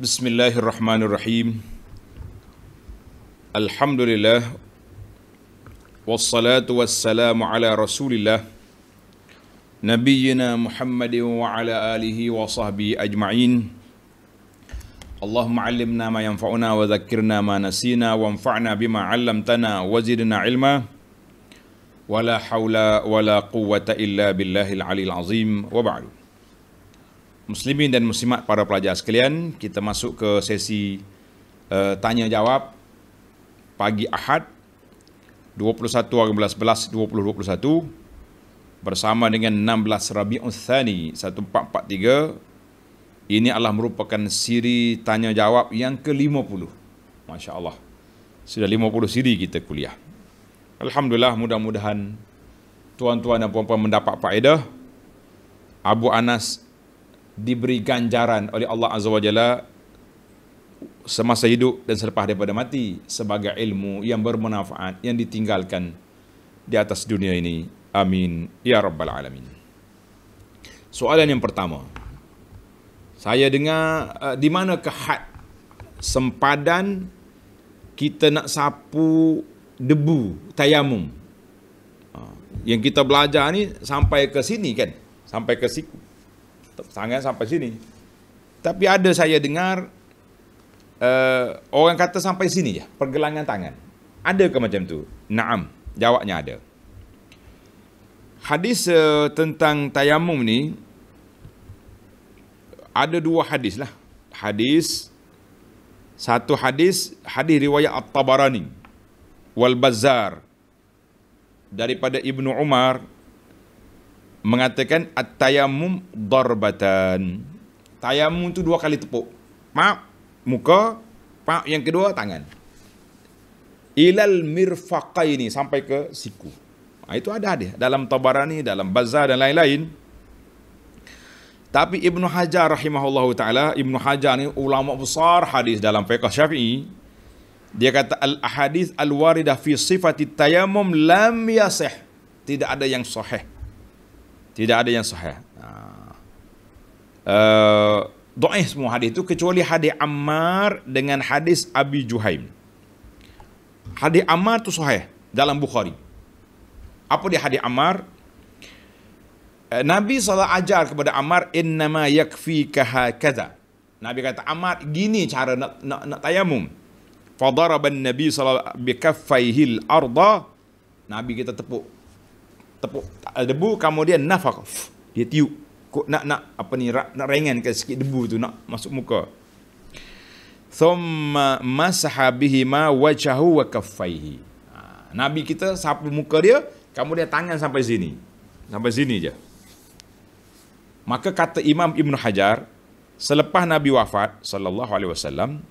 بسم الله الرحمن الرحيم الحمد لله والصلاة والسلام على رسول الله نبينا محمد وعلى آله وصحبه أجمعين اللهم علمنا ما ينفعنا وذكرنا ما نسينا وانفعنا بما علمتنا وزدنا علما ولا حول ولا قوة إلا بالله العلي العظيم وبعد Muslimin dan Muslimat para pelajar sekalian, kita masuk ke sesi uh, eh, tanya jawab pagi Ahad 21 11 2021 bersama dengan 16 Rabiul Thani 1443. Ini adalah merupakan siri tanya jawab yang ke-50. Masya-Allah. Sudah 50 siri kita kuliah. Alhamdulillah mudah-mudahan tuan-tuan dan puan-puan mendapat faedah. Abu Anas diberi ganjaran oleh Allah Azza wa Jalla semasa hidup dan selepas daripada mati sebagai ilmu yang bermanfaat yang ditinggalkan di atas dunia ini. Amin. Ya Rabbal Alamin. Soalan yang pertama. Saya dengar uh, di mana kehat sempadan kita nak sapu debu tayamum. Uh, yang kita belajar ni sampai ke sini kan? Sampai ke siku. Tangan sampai sini. Tapi ada saya dengar uh, orang kata sampai sini je, pergelangan tangan. Ada ke macam tu? Naam, jawabnya ada. Hadis uh, tentang tayamum ni ada dua hadis lah. Hadis satu hadis hadis riwayat At-Tabarani wal Bazzar daripada Ibnu Umar mengatakan at-tayamum darbatan. Tayamum tu dua kali tepuk. Pak muka, pak yang kedua tangan. Ilal mirfaqaini sampai ke siku. Nah, ha, itu ada dia dalam Tabarani, dalam Bazar dan lain-lain. Tapi Ibnu Hajar rahimahullahu taala, Ibnu Hajar ni ulama besar hadis dalam fiqh Syafi'i. Dia kata al hadis al waridah fi sifatit tayamum lam yasih. Tidak ada yang sahih tidak ada yang sahih. Ah. Uh, semua hadis itu kecuali hadis Ammar dengan hadis Abi Juhaim. Hadis Ammar itu sahih dalam Bukhari. Apa dia hadis Ammar? Eh, Nabi salah ajar kepada Ammar innama yakfi kaza. Nabi kata Ammar gini cara nak nak, nak tayamum. Fadaraban Nabi salah alaihi wasallam bikaffaihil arda. Nabi kita tepuk tepuk debu kemudian nafak dia tiup kok nak nak apa ni nak, nak ringankan sikit debu tu nak masuk muka thumma masaha bihi ma wajahu wa kaffaihi ha, nabi kita sapu muka dia kamu dia tangan sampai sini sampai sini je maka kata imam ibnu hajar selepas nabi wafat sallallahu alaihi wasallam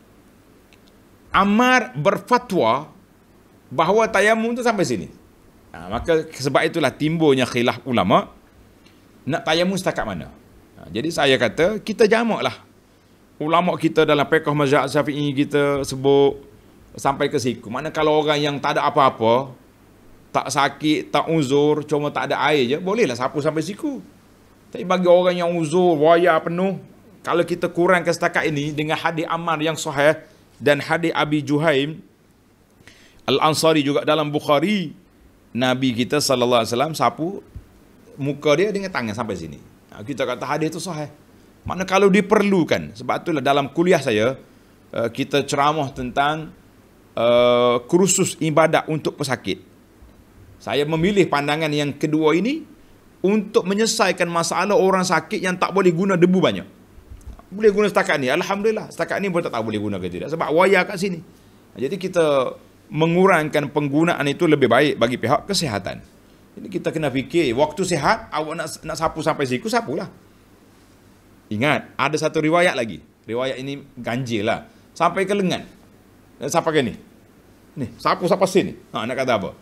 Ammar berfatwa bahawa tayamum tu sampai sini. Ha, maka sebab itulah timbulnya khilaf ulama nak tayamum setakat mana. Ha, jadi saya kata kita jamaklah ulama kita dalam fiqh mazhab Syafi'i kita sebut sampai ke siku. Mana kalau orang yang tak ada apa-apa, tak sakit, tak uzur, cuma tak ada air je, bolehlah sapu sampai siku. Tapi bagi orang yang uzur, wayar penuh, kalau kita kurang ke setakat ini dengan hadis Ammar yang sahih dan hadis Abi Juhaim Al-Ansari juga dalam Bukhari Nabi kita sallallahu alaihi wasallam sapu muka dia dengan tangan sampai sini. Ha, kita kata hadis itu sahih. Mana kalau diperlukan. Sebab itulah dalam kuliah saya eh, kita ceramah tentang eh, kursus ibadat untuk pesakit. Saya memilih pandangan yang kedua ini untuk menyelesaikan masalah orang sakit yang tak boleh guna debu banyak. Boleh guna setakat ni. Alhamdulillah. Setakat ni pun tak boleh guna ke tidak. Sebab wayar kat sini. Jadi kita mengurangkan penggunaan itu lebih baik bagi pihak kesihatan. Ini kita kena fikir, waktu sihat, awak nak, nak sapu sampai siku, sapulah. Ingat, ada satu riwayat lagi. Riwayat ini ganjil lah. Sampai ke lengan. Eh, sampai ke ni. Ni, sapu sampai sini. Ha, nak kata apa?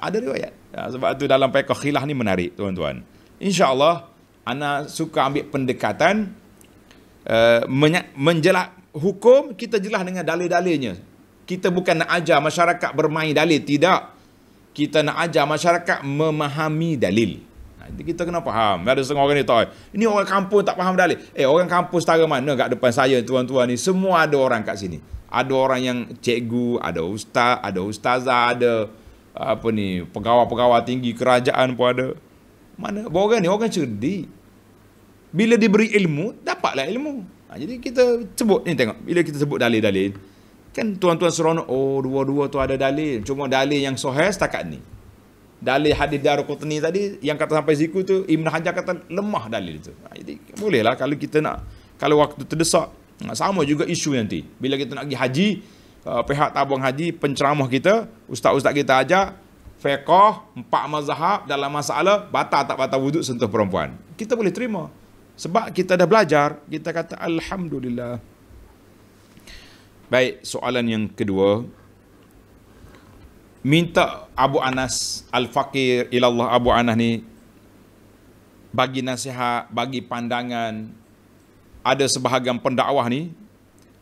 Ada riwayat. Ya, sebab itu dalam pekoh khilah ni menarik, tuan-tuan. InsyaAllah, anda suka ambil pendekatan, uh, menjelak hukum, kita jelas dengan dalil-dalilnya kita bukan nak ajar masyarakat bermain dalil tidak kita nak ajar masyarakat memahami dalil jadi ha, kita kena faham. Ada setengah orang ni tahu. Ini orang kampung tak faham dalil. Eh, orang kampung setara mana kat depan saya tuan-tuan ni. Semua ada orang kat sini. Ada orang yang cikgu, ada ustaz, ada ustazah, ada apa ni, pegawai-pegawai tinggi kerajaan pun ada. Mana orang ni orang cerdik. Bila diberi ilmu, dapatlah ilmu. Ha, jadi kita sebut ni tengok. Bila kita sebut dalil-dalil, Kan tuan-tuan seronok, oh dua-dua tu ada dalil. Cuma dalil yang sahih setakat ni. Dalil hadis Daruqutni tadi yang kata sampai ziku tu Ibn Hajar kata lemah dalil itu. Ha, jadi bolehlah kalau kita nak kalau waktu terdesak ha, sama juga isu nanti. Bila kita nak pergi haji, uh, pihak tabung haji, penceramah kita, ustaz-ustaz kita ajak fiqh empat mazhab dalam masalah batal tak batal wuduk sentuh perempuan. Kita boleh terima. Sebab kita dah belajar, kita kata alhamdulillah. Baik, soalan yang kedua. Minta Abu Anas Al-Fakir ilallah Abu Anas ni bagi nasihat, bagi pandangan. Ada sebahagian pendakwah ni,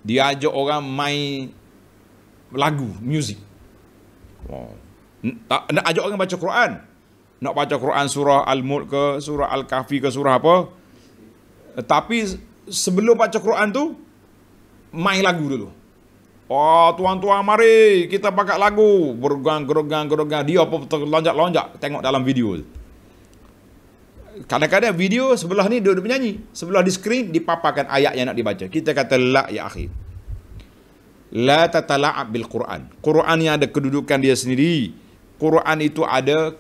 dia ajak orang main lagu, music. Oh. Tak, nak ajak orang baca Quran. Nak baca Quran surah Al-Mulk ke, surah Al-Kahfi ke, surah apa. Tapi sebelum baca Quran tu, main lagu dulu. Wah, oh, tuan-tuan mari kita pakai lagu. Bergang, gerogang, gerogang. Dia apa terlonjak lonjak Tengok dalam video Kadang-kadang video sebelah ni dia, dia menyanyi. Sebelah di skrin dipaparkan ayat yang nak dibaca. Kita kata la ya akhi. La tatala'ab bil Quran. Quran yang ada kedudukan dia sendiri. Quran itu ada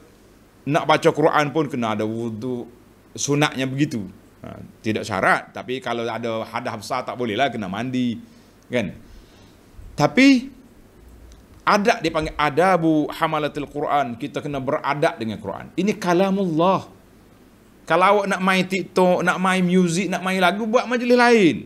nak baca Quran pun kena ada wudu sunatnya begitu. Ha, tidak syarat tapi kalau ada hadas besar tak bolehlah kena mandi. Kan? Tapi adab dia panggil adabu hamalatil Quran. Kita kena beradab dengan Quran. Ini kalamullah. Kalau awak nak main TikTok, nak main muzik, nak main lagu, buat majlis lain.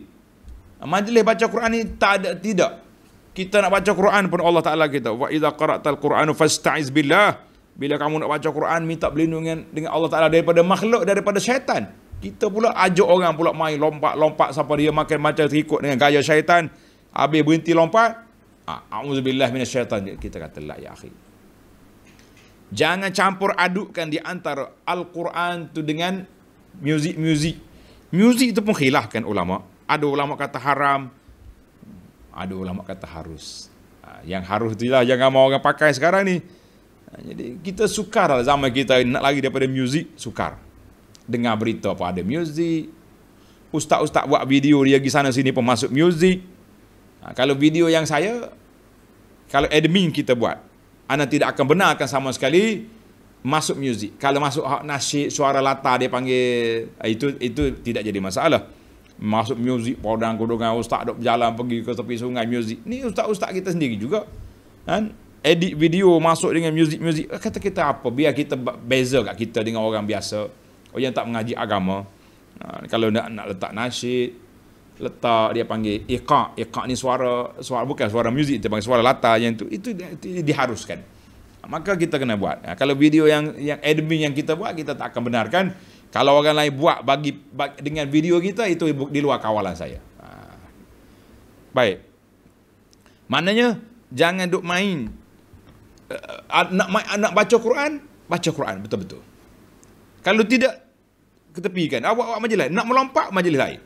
Majlis baca Quran ni tak ada tidak. Kita nak baca Quran pun Allah Taala kita. Wa idza qara'tal Quran fasta'iz billah. Bila kamu nak baca Quran minta perlindungan dengan Allah Taala daripada makhluk daripada syaitan. Kita pula ajak orang pula main lompat-lompat sampai dia makan macam terikut dengan gaya syaitan. Habis berhenti lompat, Ah, A'udzubillah Syaitan kita kata la ya akhi. Jangan campur adukkan di antara Al-Quran tu dengan muzik-muzik. Muzik itu pun kan ulama. Ada ulama kata haram, ada ulama kata harus. Ah, yang harus tu lah yang ramai orang pakai sekarang ni. Ah, jadi kita sukar lah zaman kita nak lagi daripada muzik, sukar. Dengar berita apa ada muzik. Ustaz-ustaz buat video dia pergi sana sini pun masuk muzik. Ha, kalau video yang saya, kalau admin kita buat, anda tidak akan benarkan sama sekali masuk muzik. Kalau masuk hak nasyid, suara latar dia panggil, ha, itu itu tidak jadi masalah. Masuk muzik, podang kudungan ustaz dok berjalan pergi ke tepi sungai muzik. Ini ustaz-ustaz kita sendiri juga. Kan? Edit video masuk dengan muzik-muzik. Eh, kata kita apa? Biar kita beza kat kita dengan orang biasa. Orang oh, yang tak mengaji agama. Ha, kalau nak, nak letak nasyid, letak dia panggil iqa iqa ni suara suara bukan suara muzik dia panggil suara latar yang itu itu, itu, itu diharuskan maka kita kena buat ha, kalau video yang yang admin yang kita buat kita tak akan benarkan kalau orang lain buat bagi, bagi dengan video kita itu di luar kawalan saya ha. baik maknanya jangan duk main anak eh, eh, uh, anak baca Quran baca Quran betul-betul kalau tidak ketepikan awak-awak majlis lain nak melompat majlis lain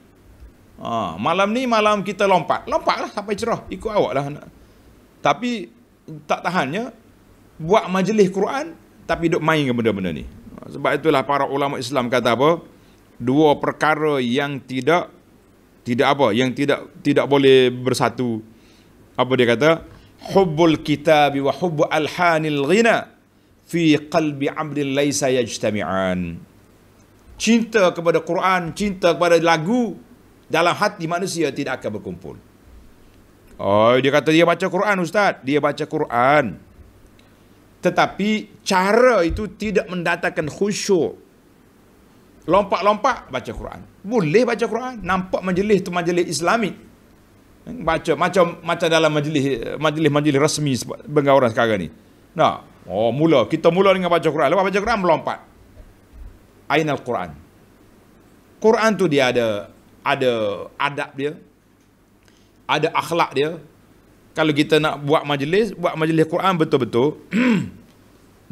Ha, malam ni malam kita lompat. Lompatlah sampai cerah. Ikut awak lah. nak Tapi tak tahannya buat majlis Quran tapi duk main ke benda-benda ni. Ha, sebab itulah para ulama Islam kata apa? Dua perkara yang tidak tidak apa? Yang tidak tidak boleh bersatu. Apa dia kata? Hubbul kitab wa hubbu alhanil ghina fi qalbi abdin laysa yajtami'an. Cinta kepada Quran, cinta kepada lagu dalam hati manusia tidak akan berkumpul. Oh, dia kata dia baca Quran, Ustaz. Dia baca Quran. Tetapi cara itu tidak mendatangkan khusyuk. Lompat-lompat baca Quran. Boleh baca Quran. Nampak majlis tu majlis islami. Baca macam macam dalam majlis majlis majlis rasmi bengawaran sekarang ni. Nah, oh mula kita mula dengan baca Quran. Lepas baca Quran melompat. Ainal Quran. Quran tu dia ada ada adab dia ada akhlak dia kalau kita nak buat majlis buat majlis Quran betul-betul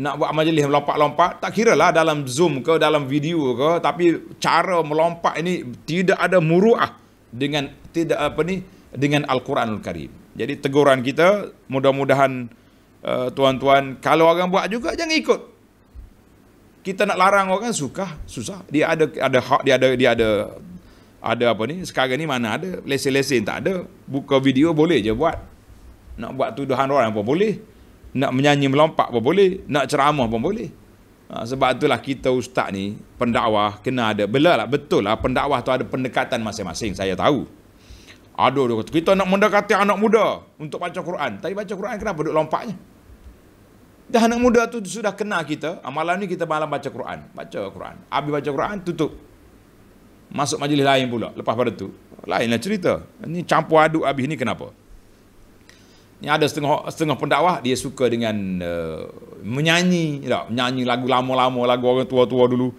nak buat majlis melompat-lompat tak kira lah dalam zoom ke dalam video ke tapi cara melompat ini tidak ada muruah dengan tidak apa ni dengan al quran al Karim jadi teguran kita mudah-mudahan uh, tuan-tuan kalau orang buat juga jangan ikut kita nak larang orang suka susah dia ada ada hak dia ada dia ada ada apa ni sekarang ni mana ada lesen-lesen tak ada buka video boleh je buat nak buat tuduhan orang pun boleh nak menyanyi melompat pun boleh nak ceramah pun boleh ha, sebab itulah kita ustaz ni pendakwah kena ada bela lah betul lah pendakwah tu ada pendekatan masing-masing saya tahu aduh dia kata kita nak mendekati anak muda untuk baca Quran tapi baca Quran kenapa duduk lompatnya dah anak muda tu sudah kena kita amalan ni kita malam baca Quran baca Quran habis baca Quran tutup Masuk majlis lain pula Lepas pada tu Lainlah cerita Ini campur aduk habis ni kenapa Ini ada setengah setengah pendakwah Dia suka dengan uh, Menyanyi tak? Menyanyi lagu lama-lama Lagu orang tua-tua dulu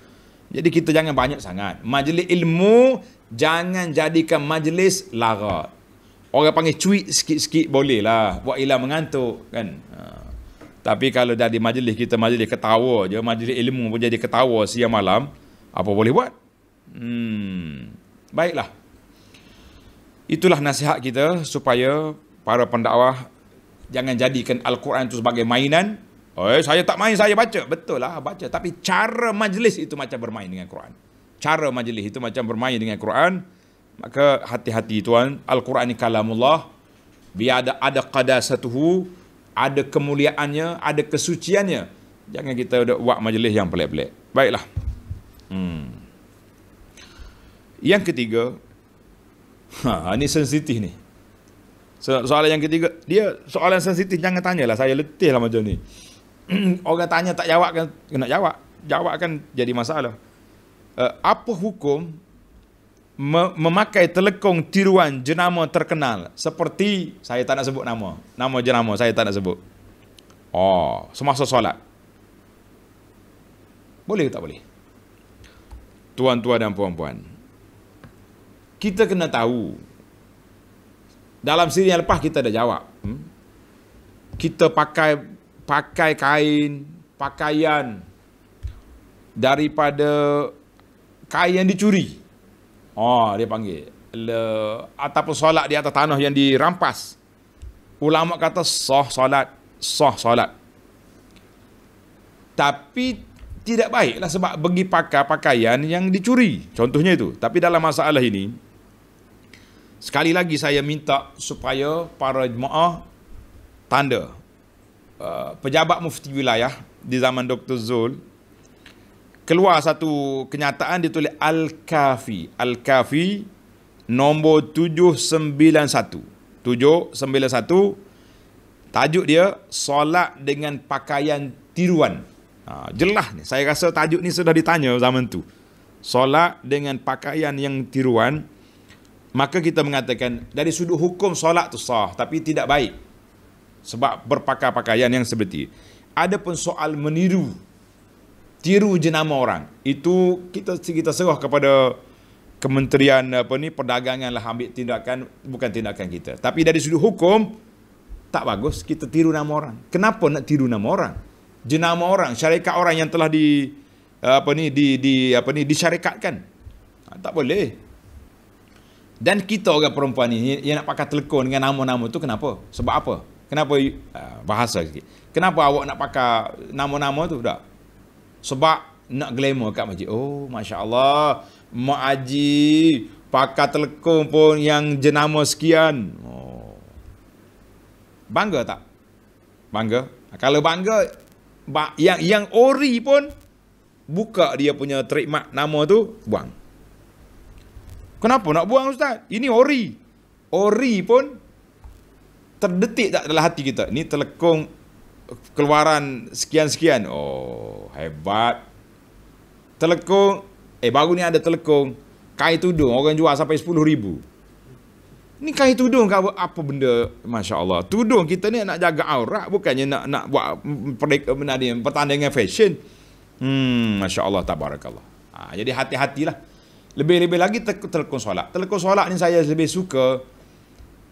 Jadi kita jangan banyak sangat Majlis ilmu Jangan jadikan majlis larat Orang panggil cuik sikit-sikit boleh lah Buat ilah mengantuk kan ha. tapi kalau dari majlis kita majlis ketawa je, majlis ilmu pun jadi ketawa siang malam, apa boleh buat? Hmm. Baiklah. Itulah nasihat kita supaya para pendakwah jangan jadikan Al-Quran itu sebagai mainan. Eh, saya tak main, saya baca. Betul lah, baca. Tapi cara majlis itu macam bermain dengan Quran. Cara majlis itu macam bermain dengan Quran. Maka hati-hati tuan, Al-Quran ni kalamullah. Biar ada, ada qadar satuhu, ada kemuliaannya, ada kesuciannya. Jangan kita buat majlis yang pelik-pelik. Baiklah. Hmm. Yang ketiga, ha, ini sensitif ni. So, soalan yang ketiga, dia soalan sensitif, jangan tanya lah. saya letih lah macam ni. Orang tanya tak jawab kan, kena jawab. Jawab kan jadi masalah. Uh, apa hukum memakai telekong tiruan jenama terkenal seperti saya tak nak sebut nama nama jenama saya tak nak sebut oh semasa solat boleh ke tak boleh tuan-tuan dan puan-puan kita kena tahu dalam siri yang lepas kita dah jawab hmm? kita pakai pakai kain pakaian daripada kain yang dicuri oh dia panggil Le, ataupun solat di atas tanah yang dirampas ulama kata soh solat soh solat tapi tidak baiklah sebab bagi pakai pakaian yang dicuri contohnya itu tapi dalam masalah ini Sekali lagi saya minta supaya para jemaah tanda uh, pejabat mufti wilayah di zaman Dr. Zul keluar satu kenyataan ditulis Al-Kafi. Al-Kafi nombor 791. 791 tajuk dia solat dengan pakaian tiruan. Ha, jelah ni. Saya rasa tajuk ni sudah ditanya zaman tu. Solat dengan pakaian yang tiruan. Maka kita mengatakan dari sudut hukum solat tu sah tapi tidak baik. Sebab berpakaian pakaian yang seperti. Ada pun soal meniru. Tiru jenama orang. Itu kita kita serah kepada kementerian apa ni perdagangan lah ambil tindakan bukan tindakan kita. Tapi dari sudut hukum tak bagus kita tiru nama orang. Kenapa nak tiru nama orang? Jenama orang, syarikat orang yang telah di apa ni di di apa ni disyarikatkan. Ha, tak boleh. Dan kita orang perempuan ini yang nak pakai telekon dengan nama-nama tu kenapa? Sebab apa? Kenapa ah, bahasa sikit? Kenapa awak nak pakai nama-nama tu tak? Sebab nak glamour kat masjid. Oh, Masya Allah. Mak Haji pakai telekom pun yang jenama sekian. Oh. Bangga tak? Bangga? Kalau bangga, yang yang ori pun buka dia punya trademark nama tu, buang. Kenapa nak buang ustaz? Ini ori. Ori pun terdetik tak dalam hati kita. Ini telekung keluaran sekian-sekian. Oh, hebat. Telekung. Eh, baru ni ada telekung. Kai tudung. Orang jual sampai RM10,000. Ni kain tudung ke apa, benda Masya Allah Tudung kita ni nak jaga aurat Bukannya nak nak buat perik, menari, Pertandingan fashion hmm, Masya Allah Tabarakallah ha, Jadi hati-hatilah lebih-lebih lagi telekom solat. Telekom solat ni saya lebih suka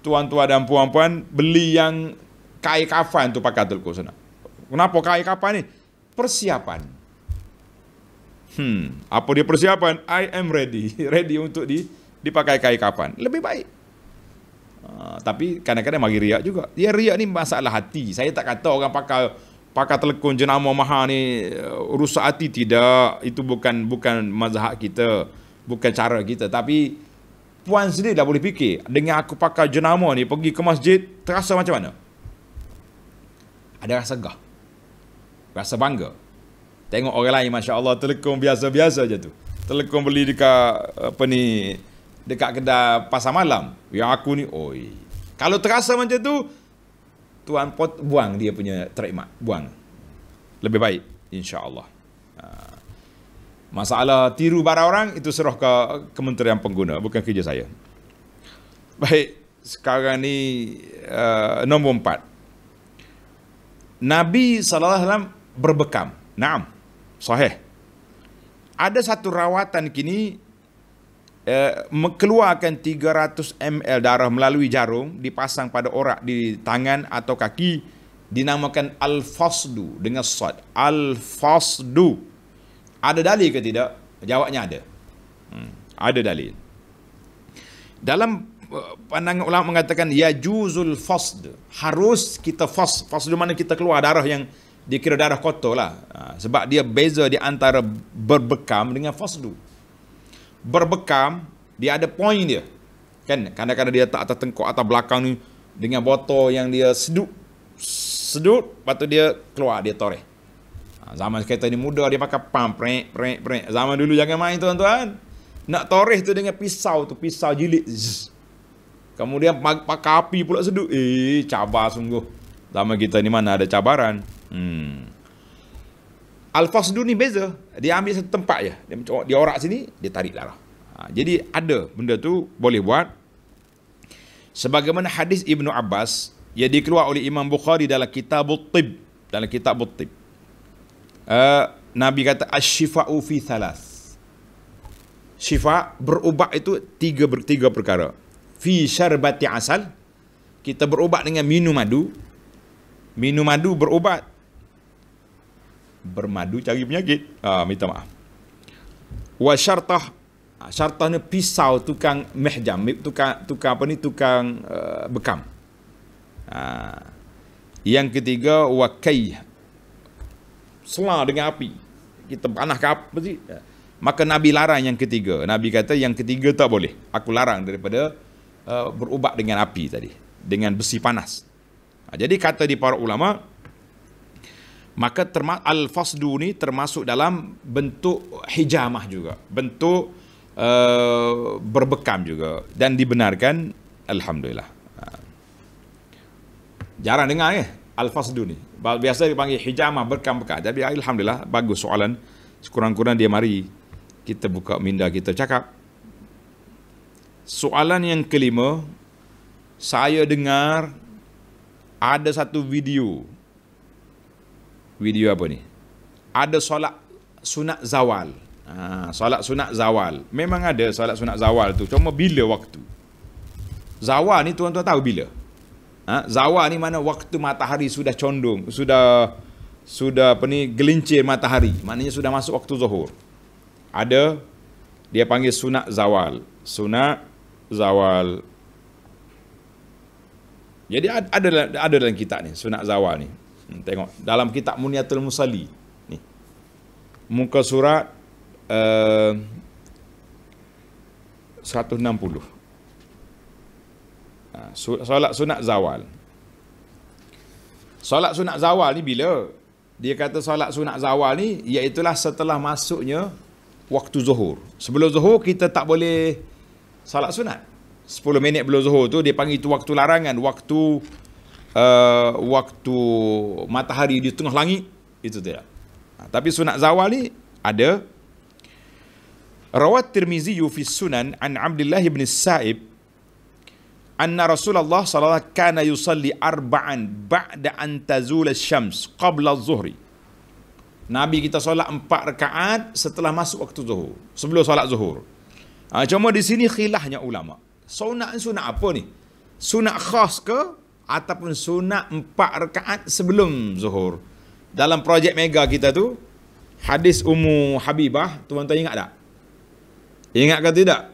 tuan-tuan dan puan-puan beli yang kai kafan tu pakai telekom solat. Kenapa kai kafan ni? Persiapan. Hmm, apa dia persiapan? I am ready. Ready untuk di dipakai kai kafan. Lebih baik. Uh, tapi kadang-kadang bagi riak juga. Ya riak ni masalah hati. Saya tak kata orang pakai pakai telekom jenama mahal ni eh, rusak hati tidak. Itu bukan bukan mazhab kita bukan cara kita tapi puan sendiri dah boleh fikir dengan aku pakai jenama ni pergi ke masjid terasa macam mana ada rasa gah rasa bangga tengok orang lain masya Allah telekong biasa-biasa je tu telekong beli dekat apa ni dekat kedai pasar malam yang aku ni oi kalau terasa macam tu tuan pot buang dia punya trademark buang lebih baik insya Allah masalah tiru barang orang itu serah ke kementerian pengguna bukan kerja saya baik sekarang ni uh, nombor empat Nabi SAW berbekam naam sahih ada satu rawatan kini eh, mengeluarkan 300 ml darah melalui jarum dipasang pada orak di tangan atau kaki dinamakan al-fasdu dengan sad al-fasdu ada dalil ke tidak? Jawabnya ada. Hmm. Ada dalil. Dalam eh, pandangan ulama mengatakan ya juzul fasd harus kita fasd fasd di mana kita keluar darah yang dikira darah kotor lah ha, sebab dia beza di antara berbekam dengan fasdu berbekam dia ada poin dia kan kadang-kadang dia tak atas tengkuk atas belakang ni dengan botol yang dia sedut sedut patut dia keluar dia toreh Ha, zaman kereta ni muda, dia pakai pam prek prek prek. Zaman dulu jangan main tuan-tuan. Nak toreh tu dengan pisau tu, pisau jilid. Zzz. Kemudian pakai api pula seduk. Eh, cabar sungguh. Lama kita ni mana ada cabaran. Hmm. Al-Fasdu ni beza. Dia ambil satu tempat je. Dia, dia orak sini, dia tarik darah. Ha, jadi ada benda tu boleh buat. Sebagaimana hadis Ibnu Abbas yang dikeluar oleh Imam Bukhari dalam kitab Tib. Dalam kitab Tib. Eh, Nabi kata asyifa'u fi thalas. Syifa berubat itu tiga bertiga perkara. Fi syarbati asal kita berubat dengan minum madu. Minum madu berubat. Bermadu cari penyakit. Ah minta maaf. Wa syartah ah, syartah ni pisau tukang mehjam tukang tukang apa ni tukang uh, bekam. Ah yang ketiga wa kayh selar dengan api. Kita panah ke apa sih? Ya. Maka Nabi larang yang ketiga. Nabi kata yang ketiga tak boleh. Aku larang daripada uh, berubat dengan api tadi. Dengan besi panas. Ha, jadi kata di para ulama, maka al-fasdu ni termasuk dalam bentuk hijamah juga. Bentuk uh, berbekam juga. Dan dibenarkan, Alhamdulillah. Ha. Jarang dengar ke? Eh? Al-Fasdu ni. Biasa dipanggil hijama berkam-bekam. Jadi Alhamdulillah bagus soalan. Sekurang-kurang dia mari kita buka minda kita cakap. Soalan yang kelima, saya dengar ada satu video. Video apa ni? Ada solat sunat zawal. Ha, solat sunat zawal. Memang ada solat sunat zawal tu. Cuma bila waktu? Zawal ni tuan-tuan tahu Bila? Ha? Zawal ni mana waktu matahari sudah condong, sudah sudah apa ni gelincir matahari. Maknanya sudah masuk waktu zuhur. Ada dia panggil sunat zawal. Sunat zawal. Jadi ada ada dalam kitab ni sunat zawal ni. Hmm, tengok dalam kitab Muniatul Musalli ni. Muka surat eh, uh, 160. Ha, solat sunat zawal. Solat sunat zawal ni bila? Dia kata solat sunat zawal ni iaitulah setelah masuknya waktu zuhur. Sebelum zuhur kita tak boleh solat sunat. 10 minit sebelum zuhur tu dia panggil tu waktu larangan, waktu uh, waktu matahari di tengah langit itu dia. Ha, tapi sunat zawal ni ada Rawat Tirmizi fi Sunan an Abdullah bin Sa'ib anna Rasulullah sallallahu alaihi wasallam kana yusalli arba'an ba'da an tazula syams qabla zuhri. Nabi kita solat empat rakaat setelah masuk waktu zuhur. Sebelum solat zuhur. Ha, cuma di sini khilahnya ulama. Sunat sunat apa ni? Sunat khas ke ataupun sunat empat rakaat sebelum zuhur? Dalam projek mega kita tu hadis Ummu Habibah, tuan-tuan ingat tak? Ingat ke tidak?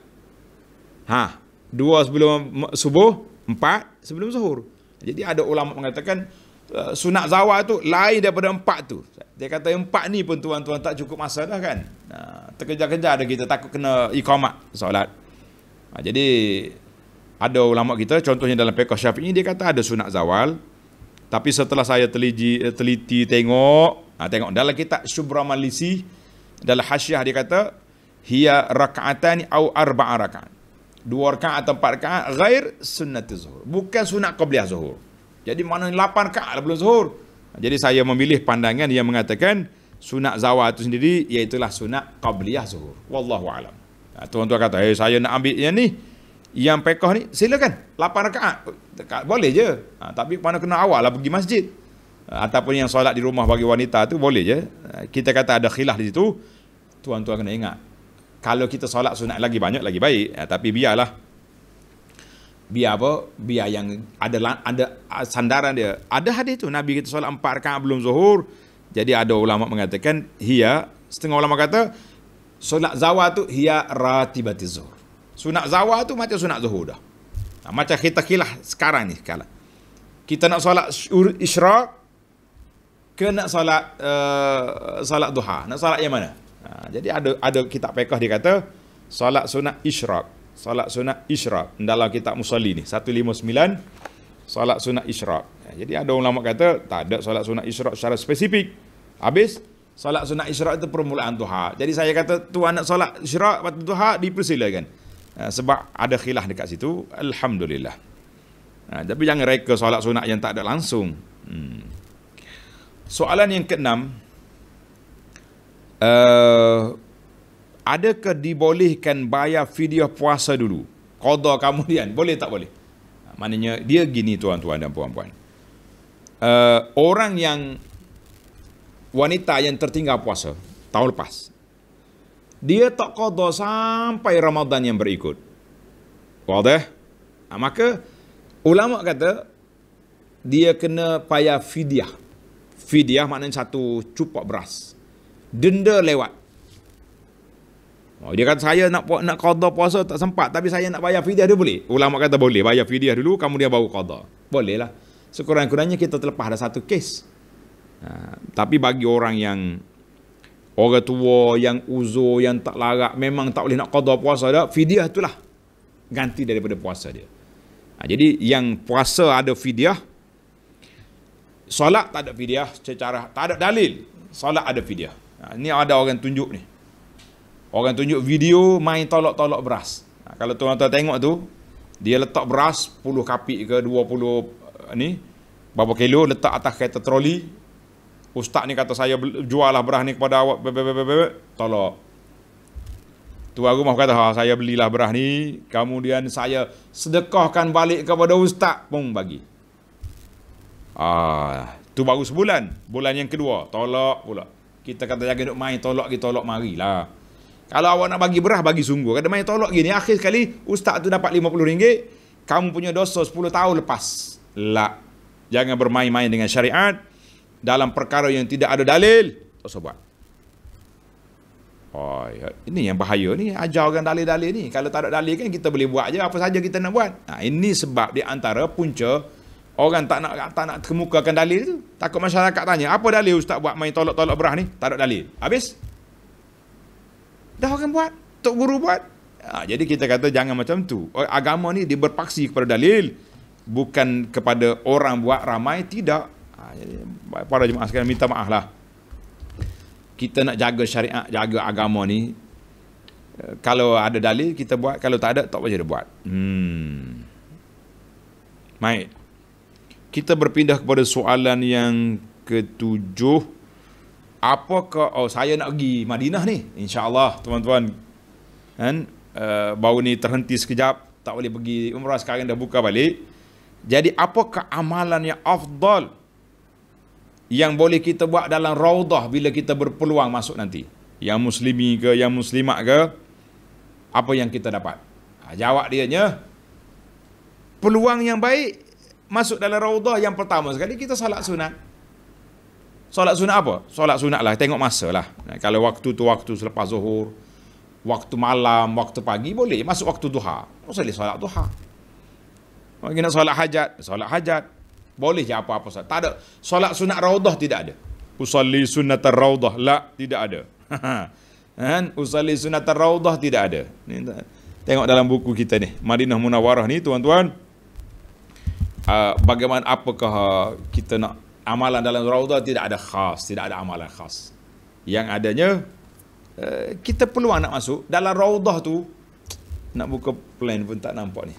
Ha, dua sebelum subuh, empat sebelum zuhur. Jadi ada ulama mengatakan uh, sunat zawal tu lain daripada empat tu. Dia kata empat ni pun tuan-tuan tak cukup masa dah kan. Terkejar-kejar dah kita takut kena ikhomat salat. Ha, jadi ada ulama kita contohnya dalam pekoh syafi'i dia kata ada sunat zawal. Tapi setelah saya teliti, eh, teliti tengok, ha, tengok dalam kitab Subramalisi dalam hasyah dia kata hiya raka'atani au arba'a raka'at dua rakaat atau empat rakaat ghair sunnat zuhur. Bukan sunat qabliyah zuhur. Jadi mana lapan rakaat lah belum zuhur. Ha, jadi saya memilih pandangan yang mengatakan sunat zawal itu sendiri iaitu sunat qabliyah zuhur. Wallahu alam. Ha, tuan-tuan kata, "Hei, eh, saya nak ambil yang ni." Yang pekah ni, silakan. Lapan rakaat. Boleh je. Ha, tapi mana kena awal lah pergi masjid. Ha, ataupun yang solat di rumah bagi wanita tu boleh je. Kita kata ada khilaf di situ. Tuan-tuan kena ingat kalau kita solat sunat lagi banyak lagi baik ya, tapi biarlah biar apa biar yang ada ada ah, sandaran dia ada hadis tu nabi kita solat empat rakaat belum zuhur jadi ada ulama mengatakan hiya setengah ulama kata solat zawa tu hiya ratibati zuhur sunat zawa tu macam sunat zuhur dah nah, ha, macam kita khilah sekarang ni kala kita nak solat isyrak ke nak solat uh, solat duha nak solat yang mana jadi ada ada kitab fiqh dia kata solat sunat isyrak. Solat sunat isyrak dalam kitab musalli ni 159 solat sunat isyrak. Ya, jadi ada ulama kata tak ada solat sunat isyrak secara spesifik. Habis solat sunat isyrak itu permulaan duha. Jadi saya kata tuan nak solat isyrak waktu duha dipersilakan. Ya, sebab ada khilaf dekat situ, alhamdulillah. Ya, tapi jangan reka solat sunat yang tak ada langsung. Hmm. Soalan yang keenam, Eh, adakah dibolehkan bayar fidyah puasa dulu? Qadha kemudian. Boleh tak boleh? Ha, maknanya dia gini tuan-tuan dan puan-puan. Uh, orang yang wanita yang tertinggal puasa tahun lepas. Dia tak qadha sampai Ramadan yang berikut. Qadha? Ha, maka ulama kata dia kena payah fidyah. Fidyah maknanya satu cupak beras denda lewat. Oh, dia kata saya nak nak qada puasa tak sempat tapi saya nak bayar fidyah dia boleh. Ulama kata boleh bayar fidyah dulu kamu dia baru qada. Boleh lah. Sekurang-kurangnya kita terlepas ada satu kes. Ha, tapi bagi orang yang orang tua yang uzur yang tak larat memang tak boleh nak qada puasa dah fidyah itulah ganti daripada puasa dia. Ha, jadi yang puasa ada fidyah solat tak ada fidyah secara tak ada dalil solat ada fidyah. Ha, ni ada orang tunjuk ni. Orang tunjuk video main tolok-tolok beras. Ha, kalau tuan-tuan tengok tu, dia letak beras 10 kapit ke 20 eh, ni, berapa kilo letak atas kereta troli. Ustaz ni kata saya jual lah beras ni kepada awak, tolok. aku mau kata, ha, saya belilah beras ni, kemudian saya sedekahkan balik kepada ustaz pun bagi. Ah, tu baru sebulan, bulan yang kedua, tolak pula kita kata jangan duk main tolak gi tolak marilah. Kalau awak nak bagi berah bagi sungguh. Kalau main tolak gini akhir sekali ustaz tu dapat RM50. Kamu punya dosa 10 tahun lepas. La, Jangan bermain-main dengan syariat dalam perkara yang tidak ada dalil. Tak usah buat. Oh, ini yang bahaya ni ajar orang dalil-dalil ni. Kalau tak ada dalil kan kita boleh buat je apa saja kita nak buat. Nah, ini sebab di antara punca orang tak nak tak nak terkemukakan dalil tu. Takut masyarakat tanya, apa dalil ustaz buat main tolak-tolak berah ni? Tak ada dalil. Habis? Dah orang buat. Tok guru buat. Ha, jadi kita kata jangan macam tu. Agama ni dia berpaksi kepada dalil. Bukan kepada orang buat ramai, tidak. Ha, jadi para jemaah sekalian minta maaf lah. Kita nak jaga syariat, jaga agama ni. E, kalau ada dalil, kita buat. Kalau tak ada, tak boleh dia buat. Hmm. Mai kita berpindah kepada soalan yang ketujuh apakah oh saya nak pergi Madinah ni insyaallah tuan-tuan kan uh, bau ni terhenti sekejap tak boleh pergi umrah sekarang dah buka balik jadi apakah amalan yang afdal yang boleh kita buat dalam raudah bila kita berpeluang masuk nanti yang muslimi ke yang muslimat ke apa yang kita dapat ha, jawab dia nya peluang yang baik masuk dalam raudah yang pertama sekali kita salat sunat. Solat sunat apa? Solat sunat lah, tengok masa lah. Kalau waktu tu waktu selepas zuhur, waktu malam, waktu pagi boleh masuk waktu duha. Oh, boleh solat duha. Kalau nak solat hajat, solat hajat. Boleh je apa-apa solat. Tak ada. Solat sunat raudah tidak ada. Usalli sunat raudah. La, tidak ada. Kan? Usalli sunat raudah tidak ada. Tengok dalam buku kita ni. Madinah Munawarah ni tuan-tuan. Ah, bagaimana apakah kita nak amalan dalam raudah tidak ada khas, tidak ada amalan khas. Yang adanya uh, kita perlu nak masuk dalam raudah tu nak buka plan pun tak nampak ni.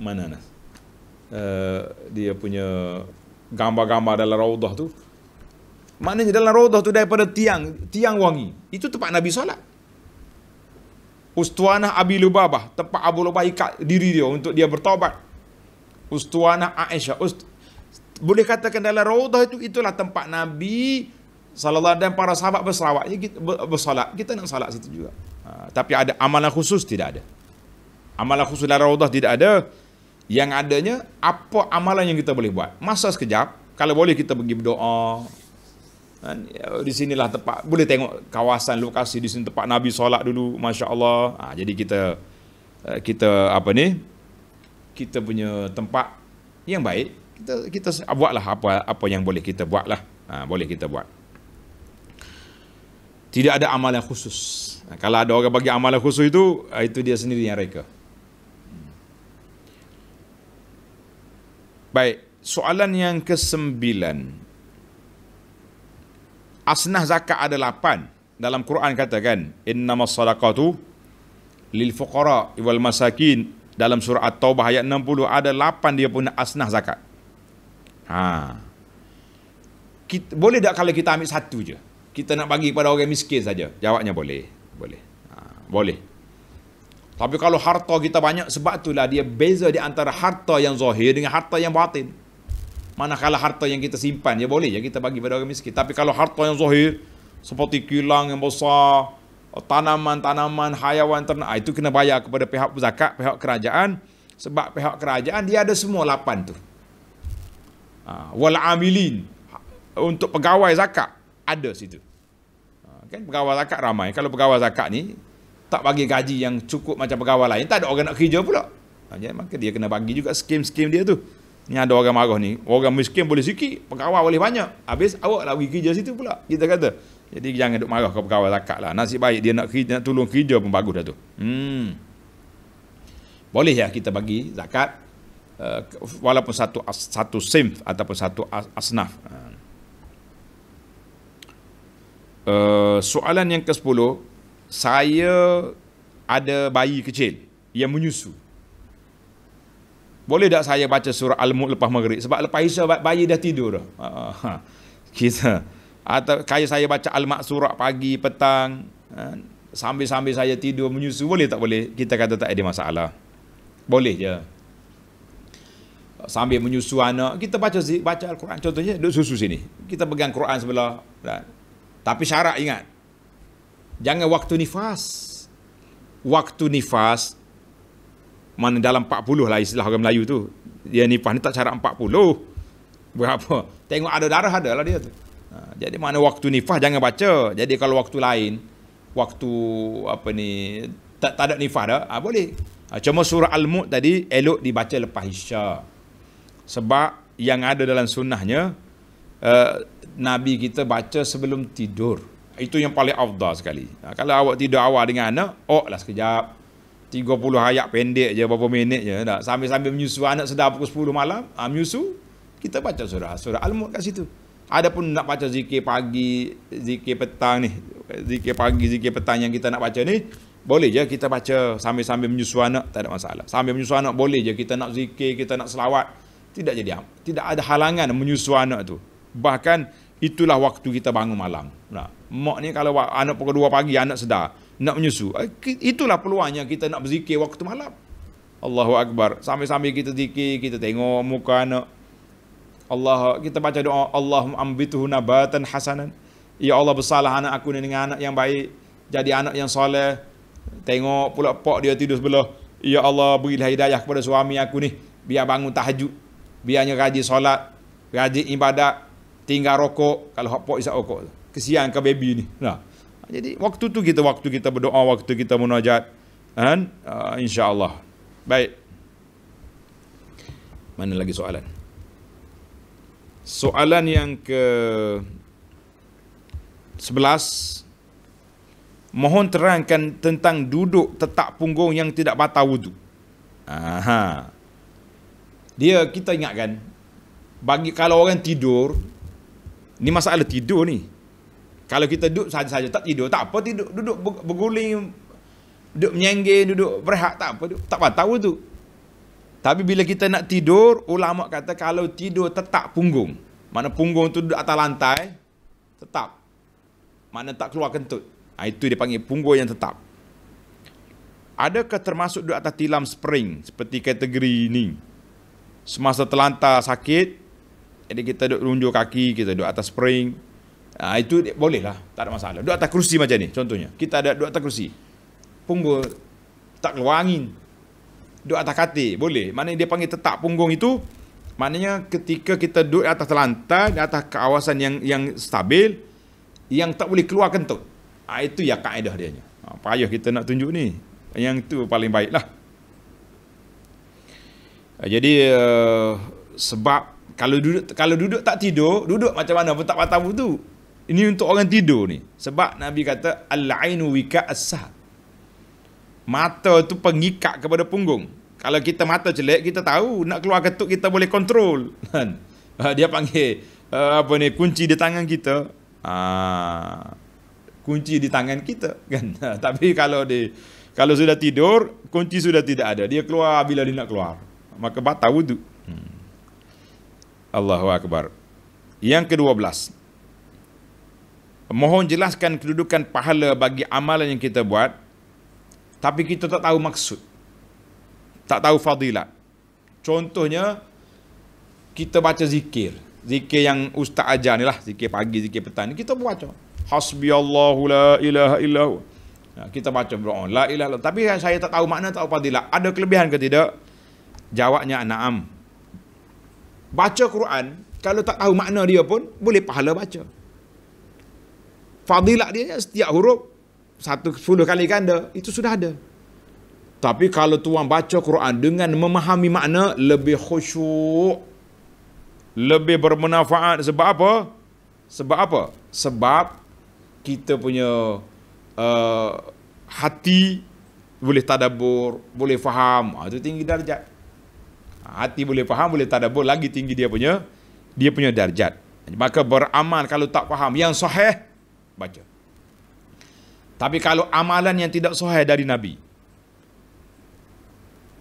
Mana nah? Eh, uh, dia punya gambar-gambar dalam raudah tu. Maknanya dalam raudah tu daripada tiang, tiang wangi. Itu tempat Nabi solat. Ustuanah Abi Lubabah, tempat Abu Lubabah ikat diri dia untuk dia bertaubat. Ustuanah Aisyah. Ust, boleh katakan dalam raudah itu itulah tempat Nabi saw dan para sahabat kita bersalat. Kita nak salat situ juga. Ha, tapi ada amalan khusus tidak ada. Amalan khusus dalam raudah tidak ada. Yang adanya apa amalan yang kita boleh buat? Masa sekejap kalau boleh kita pergi berdoa. Dan ha, di sinilah tempat boleh tengok kawasan lokasi di sini tempat Nabi salat dulu masya-Allah. Ha, jadi kita eh, kita apa ni? kita punya tempat yang baik kita kita buatlah apa apa yang boleh kita buatlah ha, boleh kita buat tidak ada amalan khusus ha, kalau ada orang bagi amalan khusus itu ha, itu dia sendiri yang reka baik soalan yang kesembilan asnah zakat ada lapan dalam Quran katakan innamas sadaqatu lil fuqara wal masakin dalam surah At-Taubah ayat 60 ada 8 dia punya asnah zakat. Ha. Kita, boleh tak kalau kita ambil satu je? Kita nak bagi kepada orang miskin saja. Jawabnya boleh. Boleh. Ha. Boleh. Tapi kalau harta kita banyak sebab itulah dia beza di antara harta yang zahir dengan harta yang batin. Manakala harta yang kita simpan ya boleh ya kita bagi kepada orang miskin. Tapi kalau harta yang zahir seperti kilang yang besar, tanaman-tanaman hayawan ternak ah, itu kena bayar kepada pihak zakat, pihak kerajaan sebab pihak kerajaan dia ada semua lapan tu. Ha, wal untuk pegawai zakat ada situ. Ah, kan pegawai zakat ramai. Kalau pegawai zakat ni tak bagi gaji yang cukup macam pegawai lain, tak ada orang nak kerja pula. Ha, maka dia kena bagi juga skim-skim dia tu. Ni ada orang marah ni. Orang miskin boleh sikit, pegawai boleh banyak. Habis awak lah pergi kerja situ pula. Kita kata, jadi jangan duk marah kau pegawai zakat lah. Nasib baik dia nak kerja, nak tolong kerja pun bagus dah tu. Hmm. Boleh ya kita bagi zakat uh, walaupun satu as, satu simf ataupun satu asnaf. Uh, soalan yang ke-10, saya ada bayi kecil yang menyusu. Boleh tak saya baca surah Al-Mulk lepas maghrib? Sebab lepas isya bayi dah tidur dah. Uh, kita atau kaya saya baca al-maksurah pagi petang ha, sambil-sambil saya tidur menyusu boleh tak boleh kita kata tak ada masalah boleh je sambil menyusu anak kita baca baca al-Quran contohnya duduk susu sini kita pegang al Quran sebelah dan tapi syarat ingat jangan waktu nifas waktu nifas mana dalam 40 lah istilah orang Melayu tu dia nifas ni tak syarat 40 berapa tengok ada darah ada lah dia tu Ha, jadi mana waktu nifah jangan baca. Jadi kalau waktu lain, waktu apa ni, tak, tak ada nifah dah, ha, boleh. Ha, cuma surah Al-Mu'd tadi elok dibaca lepas Isya. Sebab yang ada dalam sunnahnya, uh, Nabi kita baca sebelum tidur. Itu yang paling afdal sekali. Ha, kalau awak tidur awal dengan anak, oh lah sekejap. 30 ayat pendek je, berapa minit je. Dah. Sambil-sambil menyusu anak sedar pukul 10 malam, ha, menyusu, kita baca surah. Surah Al-Mu'd kat situ. Ada pun nak baca zikir pagi, zikir petang ni. Zikir pagi, zikir petang yang kita nak baca ni. Boleh je kita baca sambil-sambil menyusu anak. Tak ada masalah. Sambil menyusu anak boleh je kita nak zikir, kita nak selawat. Tidak jadi am. Tidak ada halangan menyusu anak tu. Bahkan itulah waktu kita bangun malam. Nah, mak ni kalau anak pukul 2 pagi, anak sedar. Nak menyusu. Eh, itulah peluangnya kita nak berzikir waktu malam. Allahu Akbar. Sambil-sambil kita zikir, kita tengok muka anak. Allah kita baca doa Allahumma ambituhu nabatan hasanan. Ya Allah bersalah anak aku ni dengan anak yang baik, jadi anak yang soleh. Tengok pula pak dia tidur sebelah. Ya Allah berilah hidayah kepada suami aku ni biar bangun tahajud, biarnya rajin solat, rajin ibadat, tinggal rokok kalau hak pak isap rokok. Kesian ke baby ni. Nah. Jadi waktu tu kita waktu kita berdoa, waktu kita munajat. Kan? Uh, ah, insya-Allah. Baik. Mana lagi soalan? soalan yang ke sebelas, mohon terangkan tentang duduk tetap punggung yang tidak batal wudu aha dia kita ingatkan bagi kalau orang tidur ni masalah tidur ni kalau kita duduk saja-saja tak tidur tak apa tidur duduk berguling duduk menyenggeng duduk berehat tak apa duduk, tak batal wudu tapi bila kita nak tidur, ulama kata kalau tidur tetap punggung. Mana punggung tu duduk atas lantai, tetap. Mana tak keluar kentut. Ha, itu dia panggil punggung yang tetap. Adakah termasuk duduk atas tilam spring seperti kategori ini? Semasa terlantar sakit, jadi kita duduk runjur kaki, kita duduk atas spring. Ha, itu bolehlah, tak ada masalah. Duduk atas kerusi macam ni contohnya. Kita ada duduk atas kerusi. Punggung tak keluar angin, duduk atas katil boleh mana dia panggil tetak punggung itu maknanya ketika kita duduk di atas lantai di atas kawasan yang yang stabil yang tak boleh keluar kentut ha, itu ya kaedah dia ha, payah kita nak tunjuk ni yang itu paling baik lah ha, jadi uh, sebab kalau duduk kalau duduk tak tidur duduk macam mana pun tak patah tu ini untuk orang tidur ni sebab Nabi kata al-ainu wika as mata tu pengikat kepada punggung. Kalau kita mata jelek, kita tahu nak keluar ketuk kita boleh kontrol. Kan? Ah, dia panggil ah, apa ni kunci di tangan kita. Ah, kunci di tangan kita kan. Tapi kalau di kalau sudah tidur, kunci sudah tidak ada. Dia keluar bila dia nak keluar. Maka batal wudu. Hmm. Allahu Akbar. Yang kedua belas. Mohon jelaskan kedudukan pahala bagi amalan yang kita buat tapi kita tak tahu maksud. Tak tahu fadilat. Contohnya, kita baca zikir. Zikir yang ustaz ajar ni lah. Zikir pagi, zikir petang ni. Kita pun baca. Hasbi Allahu la ilaha illahu. Ya, kita baca berdoa. La ilaha illahu. Tapi saya tak tahu makna, tak tahu fadilat. Ada kelebihan ke tidak? Jawabnya na'am. Baca Quran, kalau tak tahu makna dia pun, boleh pahala baca. Fadilat dia setiap huruf satu sepuluh kali ganda, itu sudah ada. Tapi kalau tuan baca Quran dengan memahami makna, lebih khusyuk, lebih bermanfaat. Sebab apa? Sebab apa? Sebab kita punya uh, hati boleh tadabur, boleh faham. Ah, itu tinggi darjat. Ah, hati boleh faham, boleh tadabur, lagi tinggi dia punya dia punya darjat. Maka beramal kalau tak faham yang sahih baca. Tapi kalau amalan yang tidak sahih dari Nabi.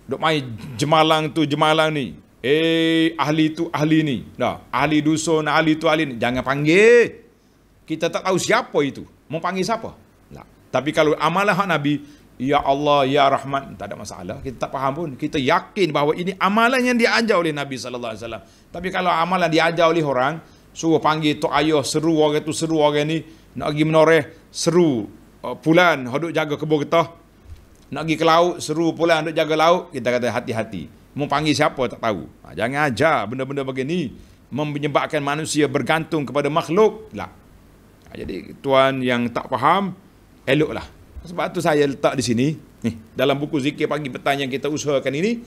Duk main jemalang tu jemalang ni. Eh ahli tu ahli ni. Dah, ahli dusun, ahli tu ahli ni. Jangan panggil. Kita tak tahu siapa itu. Mau panggil siapa? Tak. Tapi kalau amalan hak Nabi, Ya Allah, Ya Rahman, tak ada masalah. Kita tak faham pun. Kita yakin bahawa ini amalan yang diajar oleh Nabi Sallallahu Alaihi Wasallam. Tapi kalau amalan diajar oleh orang, suruh panggil tu ayah, seru orang tu, seru orang ni, nak pergi menoreh, seru Uh, pulan hodok jaga kebun kita nak pergi ke laut seru pulan hodok jaga laut kita kata hati-hati mau panggil siapa tak tahu ha, jangan ajar benda-benda begini menyebabkan manusia bergantung kepada makhluk lah ha, jadi tuan yang tak faham eloklah sebab tu saya letak di sini ni dalam buku zikir pagi petang yang kita usahakan ini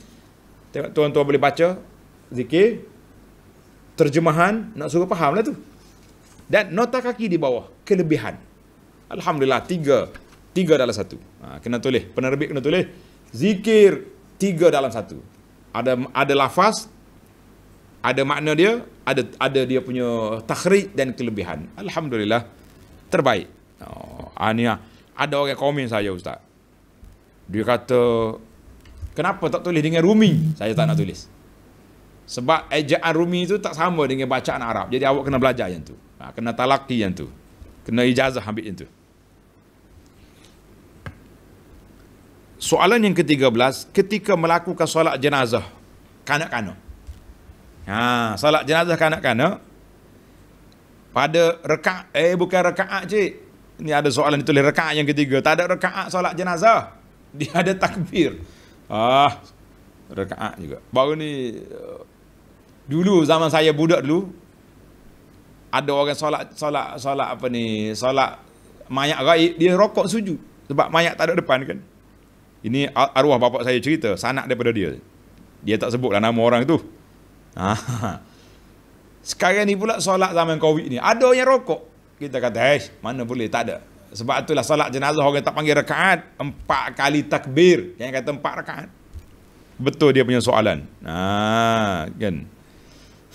tengok tuan-tuan boleh baca zikir terjemahan nak suruh fahamlah tu dan nota kaki di bawah kelebihan Alhamdulillah tiga Tiga dalam satu ha, Kena tulis Penerbit kena tulis Zikir Tiga dalam satu Ada ada lafaz Ada makna dia Ada ada dia punya takhrik dan kelebihan Alhamdulillah Terbaik oh, Ania ha, lah. Ada orang komen saya Ustaz Dia kata Kenapa tak tulis dengan Rumi Saya tak nak tulis sebab ejaan Rumi itu tak sama dengan bacaan Arab. Jadi awak kena belajar yang tu. Ha, kena talaki yang tu. Kena ijazah ambil yang tu. Soalan yang ke-13, ketika melakukan solat jenazah kanak-kanak. Ha, solat jenazah kanak-kanak pada rekaat eh bukan rekaat cik. Ini ada soalan ditulis rekaat yang ketiga. Tak ada rekaat solat jenazah. Dia ada takbir. Ah, rekaat juga. Baru ni dulu zaman saya budak dulu ada orang solat solat solat apa ni? Solat mayat gaib dia rokok sujud sebab mayat tak ada depan kan. Ini arwah bapak saya cerita, sanak daripada dia. Dia tak sebutlah nama orang tu. Ha. Sekarang ni pula solat zaman Covid ni, ada yang rokok. Kita kata, "Hei, mana boleh tak ada." Sebab itulah solat jenazah orang tak panggil rakaat, empat kali takbir. Yang kata empat rakaat. Betul dia punya soalan. Ha, kan.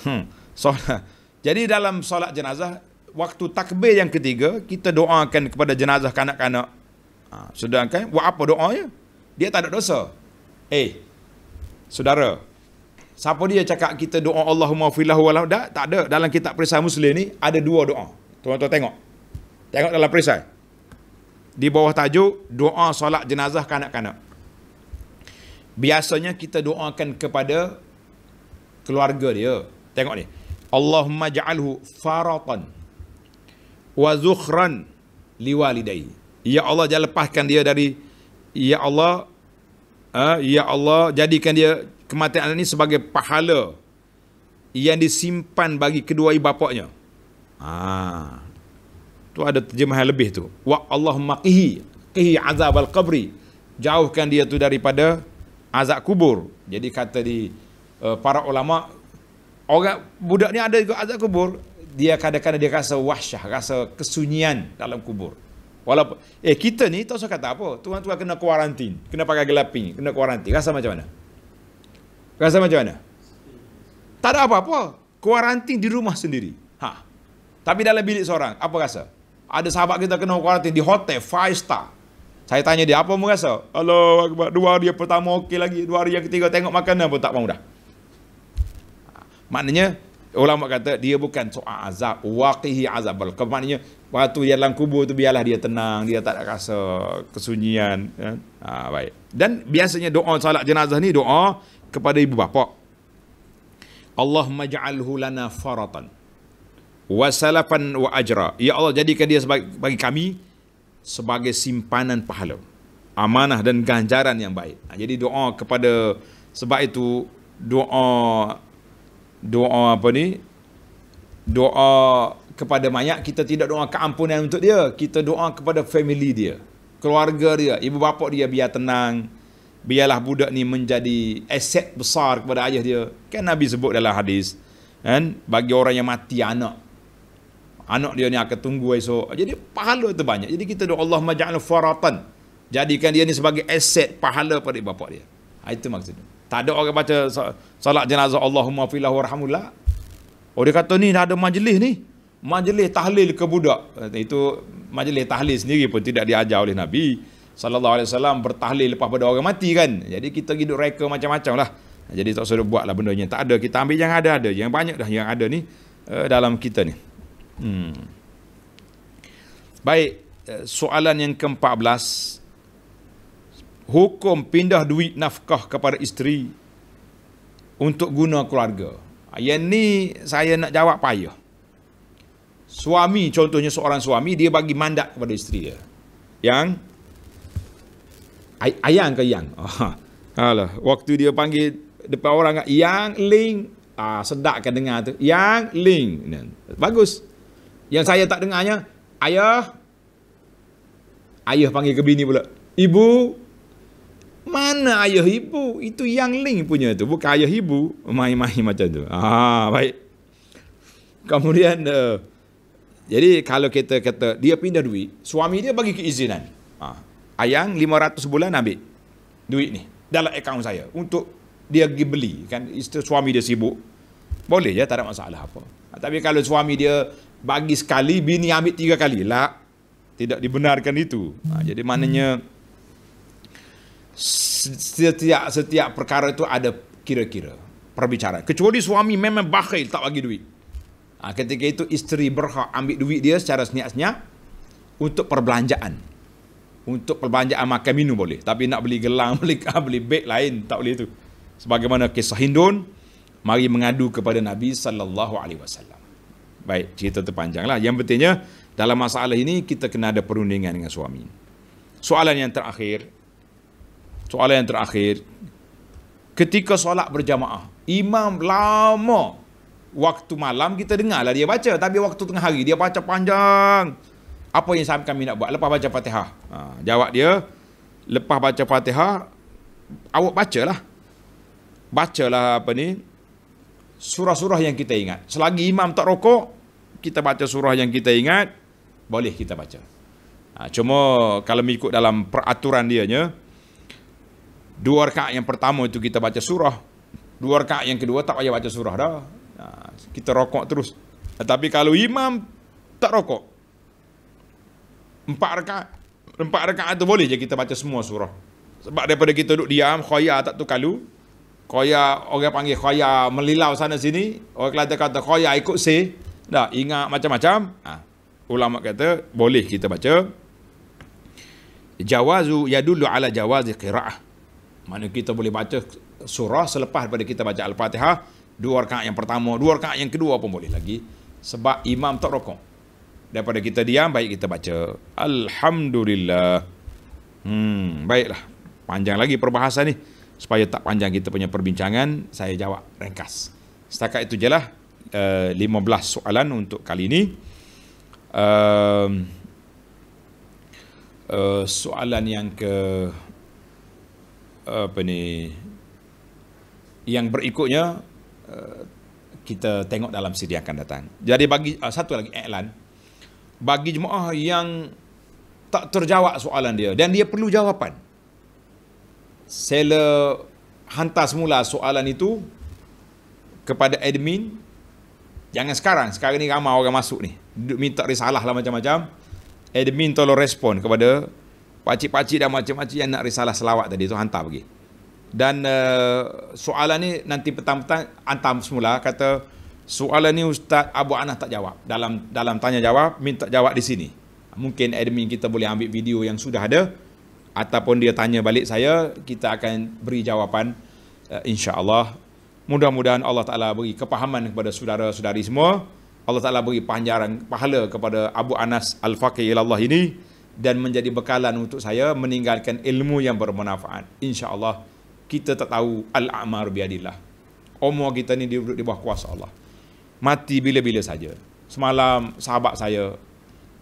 Hmm. Solat. Jadi dalam solat jenazah waktu takbir yang ketiga kita doakan kepada jenazah kanak-kanak. Ha, sedangkan buat apa doanya? dia tak ada dosa. Eh, saudara, siapa dia cakap kita doa Allahumma filah walau tak, tak ada dalam kitab perisai Muslim ni ada dua doa. Tuan-tuan tengok. Tengok dalam perisai. Di bawah tajuk doa solat jenazah kanak-kanak. Biasanya kita doakan kepada keluarga dia. Tengok ni. Allahumma ja'alhu faratan wa zukhran liwalidai. Ya Allah jangan lepaskan dia dari ya Allah ha, ya Allah jadikan dia kematian anak ini sebagai pahala yang disimpan bagi kedua ibu bapaknya. Ha. Tu ada terjemahan lebih tu. Wa Allahumma qihi qihi azab al-qabri. Jauhkan dia tu daripada azab kubur. Jadi kata di uh, para ulama orang budak ni ada juga azab kubur, dia kadang-kadang dia rasa wahsyah, rasa kesunyian dalam kubur. Walaupun eh kita ni tak usah kata apa, tuan-tuan kena kuarantin, kena pakai gelaping, kena kuarantin. Rasa macam mana? Rasa macam mana? Tak ada apa-apa. Kuarantin di rumah sendiri. Ha. Tapi dalam bilik seorang, apa rasa? Ada sahabat kita kena kuarantin di hotel five star. Saya tanya dia, apa merasa? Halo, dua hari yang pertama okey lagi. Dua hari yang ketiga tengok makanan pun tak mahu dah. Ha. Maknanya, ulama kata dia bukan soal azab. Waqihi azab. Maknanya, Waktu dia dalam kubur tu biarlah dia tenang, dia tak ada rasa kesunyian. Ya. Ha, baik. Dan biasanya doa salat jenazah ni doa kepada ibu bapa. Allah ja'alhu lana faratan wa salafan wa ajra. Ya Allah jadikan dia sebagai bagi kami sebagai simpanan pahala. Amanah dan ganjaran yang baik. Ha, jadi doa kepada sebab itu doa doa apa ni? Doa kepada mayat, kita tidak doa keampunan untuk dia. Kita doa kepada family dia. Keluarga dia, ibu bapa dia biar tenang. Biarlah budak ni menjadi aset besar kepada ayah dia. Kan Nabi sebut dalam hadis. Kan? Bagi orang yang mati anak. Anak dia ni akan tunggu esok. Jadi pahala tu banyak. Jadi kita doa Allah maja'al faratan. Jadikan dia ni sebagai aset pahala pada ibu bapa dia. Ha, itu maksudnya. Tak ada orang baca salat jenazah Allahumma filah warhamullah. Oh dia kata ni ada majlis ni majlis tahlil ke budak. Itu majlis tahlil sendiri pun tidak diajar oleh Nabi sallallahu alaihi wasallam bertahlil lepas pada orang mati kan. Jadi kita hidup reka macam-macam lah. Jadi tak usah lah benda ni. Tak ada kita ambil yang ada ada. Yang banyak dah yang ada ni eh, dalam kita ni. Hmm. Baik, eh, soalan yang ke-14 hukum pindah duit nafkah kepada isteri untuk guna keluarga. Yang ni saya nak jawab payah suami contohnya seorang suami dia bagi mandat kepada isteri dia yang ay- ayang ke yang oh, alah waktu dia panggil depan orang yang ling ah sedak kan dengar tu yang ling bagus yang saya tak dengarnya ayah ayah panggil ke bini pula ibu mana ayah ibu itu yang ling punya tu bukan ayah ibu main-main macam tu ah baik kemudian uh, jadi kalau kita kata dia pindah duit, suami dia bagi keizinan. Ha. Ayang 500 bulan ambil duit ni dalam akaun saya untuk dia pergi beli kan isteri suami dia sibuk. Boleh ya, tak ada masalah apa. Ha. Tapi kalau suami dia bagi sekali, bini ambil tiga kali. Lah, tidak dibenarkan itu. Ha. jadi maknanya setiap setiap perkara itu ada kira-kira perbicaraan. Kecuali suami memang bakhil tak bagi duit. Ha, ketika itu isteri berhak ambil duit dia secara senyap-senyap untuk perbelanjaan. Untuk perbelanjaan makan minum boleh. Tapi nak beli gelang, beli beli beg lain, tak boleh itu. Sebagaimana kisah Hindun, mari mengadu kepada Nabi Sallallahu Alaihi Wasallam. Baik, cerita terpanjanglah. Yang pentingnya, dalam masalah ini, kita kena ada perundingan dengan suami. Soalan yang terakhir, soalan yang terakhir, ketika solat berjamaah, imam lama waktu malam kita dengar lah dia baca tapi waktu tengah hari dia baca panjang apa yang sampai kami nak buat lepas baca Fatihah ha, jawab dia lepas baca Fatihah awak bacalah bacalah apa ni surah-surah yang kita ingat selagi imam tak rokok kita baca surah yang kita ingat boleh kita baca ha, cuma kalau mengikut dalam peraturan dianya dua rakaat yang pertama itu kita baca surah dua rakaat yang kedua tak payah baca surah dah Ha, kita rokok terus. Tetapi kalau imam tak rokok, empat rekaat, empat rekaat itu boleh je kita baca semua surah. Sebab daripada kita duduk diam, khaya tak tu kalu. Khaya, orang panggil khaya melilau sana sini. Orang kelata kata khaya ikut si, Dah, ingat macam-macam. Ha. Ulama kata, boleh kita baca. Jawazu yadullu ala jawazi qira'ah. Mana kita boleh baca surah selepas daripada kita baca Al-Fatihah. Dua rakaat yang pertama, dua rakaat yang kedua pun boleh lagi. Sebab imam tak rokok. Daripada kita diam, baik kita baca. Alhamdulillah. Hmm, baiklah. Panjang lagi perbahasan ni. Supaya tak panjang kita punya perbincangan, saya jawab ringkas. Setakat itu jelah lah. Uh, 15 soalan untuk kali ini. Uh, ehm, eh, Uh, soalan yang ke apa ni yang berikutnya kita tengok dalam siri akan datang. Jadi bagi uh, satu lagi iklan bagi jemaah yang tak terjawab soalan dia dan dia perlu jawapan. Saya hantar semula soalan itu kepada admin jangan sekarang sekarang ni ramai orang masuk ni duduk minta risalah lah macam-macam admin tolong respon kepada pakcik-pakcik dan macam-macam yang nak risalah selawat tadi tu hantar pergi dan uh, soalan ni nanti petang-petang antam semula kata soalan ni ustaz Abu Anas tak jawab dalam dalam tanya jawab minta jawab di sini mungkin admin kita boleh ambil video yang sudah ada ataupun dia tanya balik saya kita akan beri jawapan uh, eh, Allah mudah-mudahan Allah taala beri kepahaman kepada saudara-saudari semua Allah taala beri panjaran pahala kepada Abu Anas Al-Faqih Allah ini dan menjadi bekalan untuk saya meninggalkan ilmu yang bermanfaat insya Allah kita tak tahu al-amar biadillah. Umur kita ni duduk di bawah kuasa Allah. Mati bila-bila saja. Semalam sahabat saya,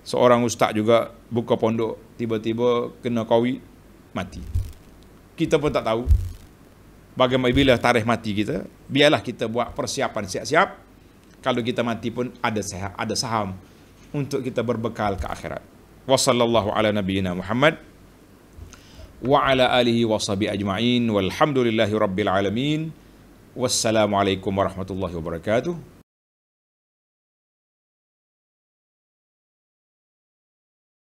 seorang ustaz juga buka pondok, tiba-tiba kena covid, mati. Kita pun tak tahu bagaimana bila tarikh mati kita. Biarlah kita buat persiapan siap-siap. Kalau kita mati pun ada saham, ada saham untuk kita berbekal ke akhirat. Wassalamualaikum warahmatullahi wabarakatuh wa ala alihi wa sahbi ajma'in walhamdulillahi rabbil alamin wassalamualaikum warahmatullahi wabarakatuh